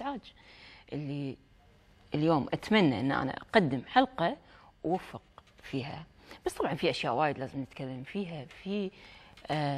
الازعاج اللي اليوم اتمنى ان انا اقدم حلقه اوفق فيها بس طبعا في اشياء وايد لازم نتكلم فيها في آه